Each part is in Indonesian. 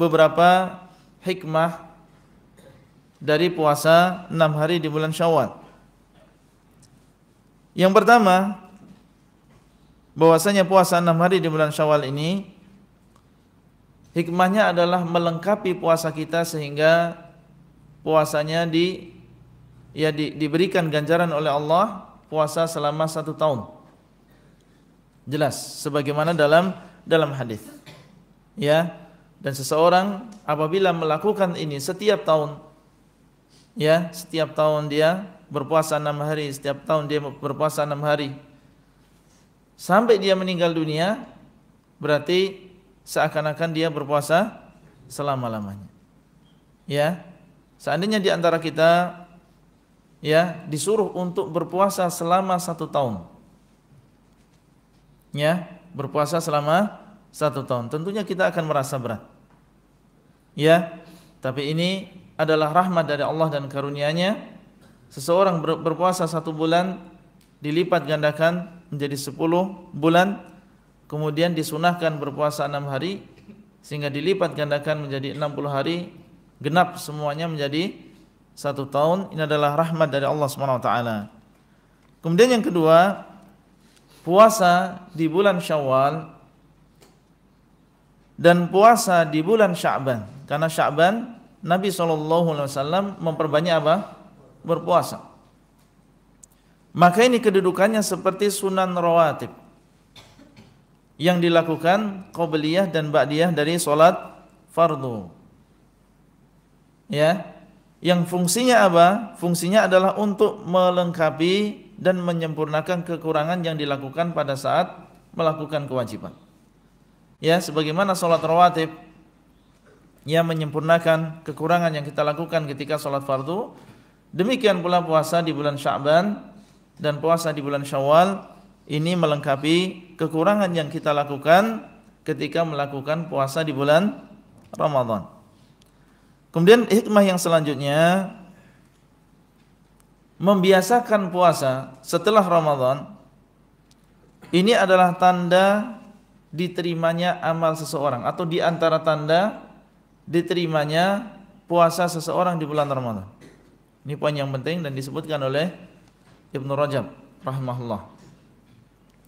beberapa hikmah dari puasa enam hari di bulan Syawal. Yang pertama, bahwasanya puasa enam hari di bulan Syawal ini hikmahnya adalah melengkapi puasa kita sehingga puasanya di ya di, diberikan ganjaran oleh Allah puasa selama satu tahun. Jelas, sebagaimana dalam dalam hadis. Ya, dan seseorang apabila melakukan ini setiap tahun ya, setiap tahun dia berpuasa enam hari, setiap tahun dia berpuasa enam hari. Sampai dia meninggal dunia, berarti seakan-akan dia berpuasa selama-lamanya. Ya. Seandainya di antara kita ya disuruh untuk berpuasa selama satu tahun. Ya, berpuasa selama satu tahun. Tentunya kita akan merasa berat ya tapi ini adalah rahmat dari Allah dan karunia-Nya seseorang berpuasa satu bulan dilipat gandakan menjadi sepuluh bulan kemudian disunahkan berpuasa enam hari sehingga dilipat gandakan menjadi enam puluh hari genap semuanya menjadi satu tahun ini adalah rahmat dari Allah SWT. kemudian yang kedua puasa di bulan Syawal dan puasa di bulan Sya'ban karena Sya'ban Nabi Alaihi Wasallam memperbanyak apa? berpuasa maka ini kedudukannya seperti sunan rawatib yang dilakukan qobliyah dan ba'diyah dari sholat fardu ya yang fungsinya apa? fungsinya adalah untuk melengkapi dan menyempurnakan kekurangan yang dilakukan pada saat melakukan kewajiban ya sebagaimana sholat rawatib yang menyempurnakan kekurangan yang kita lakukan ketika sholat fardu demikian pula puasa di bulan sya'ban dan puasa di bulan syawal ini melengkapi kekurangan yang kita lakukan ketika melakukan puasa di bulan Ramadan kemudian hikmah yang selanjutnya membiasakan puasa setelah Ramadan ini adalah tanda diterimanya amal seseorang atau di antara tanda diterimanya puasa seseorang di bulan Ramadan. Ini poin yang penting dan disebutkan oleh Ibnu Rajab rahimahullah.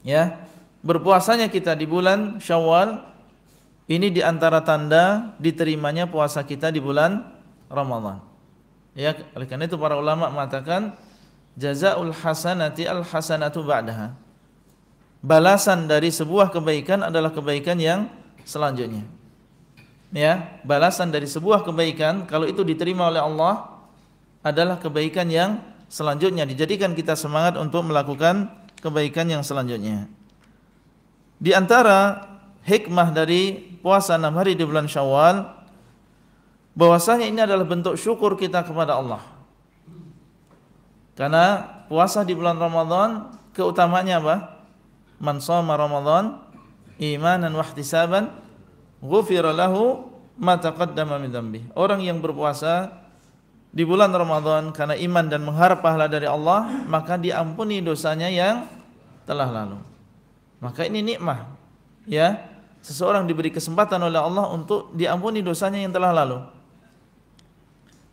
Ya, berpuasanya kita di bulan Syawal ini di antara tanda diterimanya puasa kita di bulan Ramadan. Ya, oleh karena itu para ulama mengatakan jazaul hasanati al hasanatu ba'daha balasan dari sebuah kebaikan adalah kebaikan yang selanjutnya. Ya, balasan dari sebuah kebaikan kalau itu diterima oleh Allah adalah kebaikan yang selanjutnya. Dijadikan kita semangat untuk melakukan kebaikan yang selanjutnya. Di antara hikmah dari puasa enam hari di bulan Syawal bahwasanya ini adalah bentuk syukur kita kepada Allah. Karena puasa di bulan Ramadan keutamanya, apa? man shoma Ramadan imanan wa ihtisaban ghufira lahu ma taqaddama min dhanbi. Orang yang berpuasa di bulan Ramadan karena iman dan mengharap pahala dari Allah, maka diampuni dosanya yang telah lalu. Maka ini nikmah. Ya, seseorang diberi kesempatan oleh Allah untuk diampuni dosanya yang telah lalu.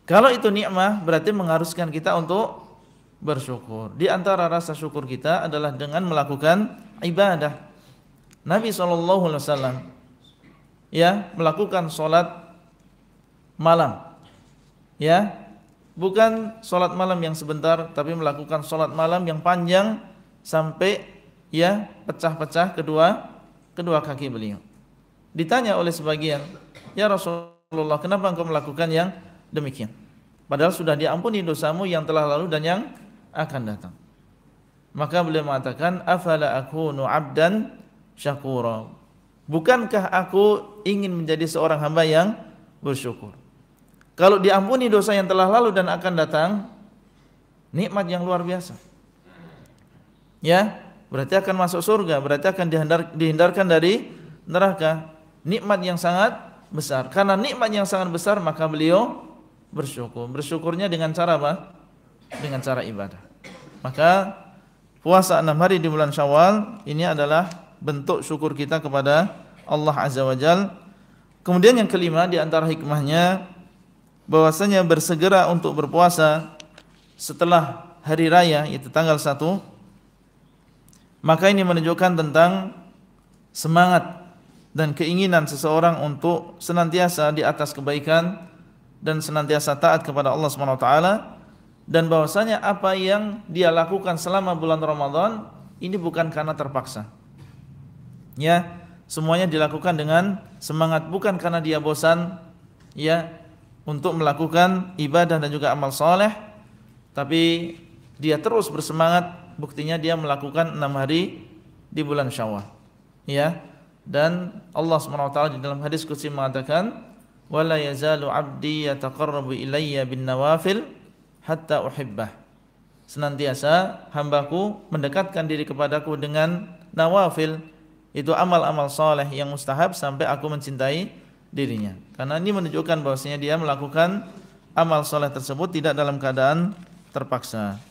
Kalau itu nikmah berarti mengharuskan kita untuk bersyukur. Di antara rasa syukur kita adalah dengan melakukan ibadah. Nabi SAW ya melakukan sholat malam ya bukan sholat malam yang sebentar tapi melakukan sholat malam yang panjang sampai ya pecah-pecah kedua kedua kaki beliau ditanya oleh sebagian ya Rasulullah kenapa engkau melakukan yang demikian padahal sudah diampuni dosamu yang telah lalu dan yang akan datang maka beliau mengatakan afala akunu abdan syakura. Bukankah aku ingin menjadi seorang hamba yang bersyukur? Kalau diampuni dosa yang telah lalu dan akan datang, nikmat yang luar biasa. Ya, berarti akan masuk surga, berarti akan dihindarkan dari neraka. Nikmat yang sangat besar. Karena nikmat yang sangat besar maka beliau bersyukur. Bersyukurnya dengan cara apa? Dengan cara ibadah. Maka puasa enam hari di bulan Syawal ini adalah bentuk syukur kita kepada Allah Azza wa Jal. Kemudian yang kelima di antara hikmahnya bahwasanya bersegera untuk berpuasa setelah hari raya yaitu tanggal 1 maka ini menunjukkan tentang semangat dan keinginan seseorang untuk senantiasa di atas kebaikan dan senantiasa taat kepada Allah Subhanahu wa taala dan bahwasanya apa yang dia lakukan selama bulan Ramadan ini bukan karena terpaksa. Ya, semuanya dilakukan dengan semangat bukan karena dia bosan ya untuk melakukan ibadah dan juga amal soleh tapi dia terus bersemangat buktinya dia melakukan enam hari di bulan syawal ya dan Allah SWT di dalam hadis kutsi mengatakan wala yazalu abdi yataqarrabu ilayya bin nawafil hatta uhibbah. Senantiasa hambaku mendekatkan diri kepadaku dengan nawafil, itu amal-amal soleh yang mustahab sampai aku mencintai dirinya. Karena ini menunjukkan bahwasanya dia melakukan amal soleh tersebut tidak dalam keadaan terpaksa.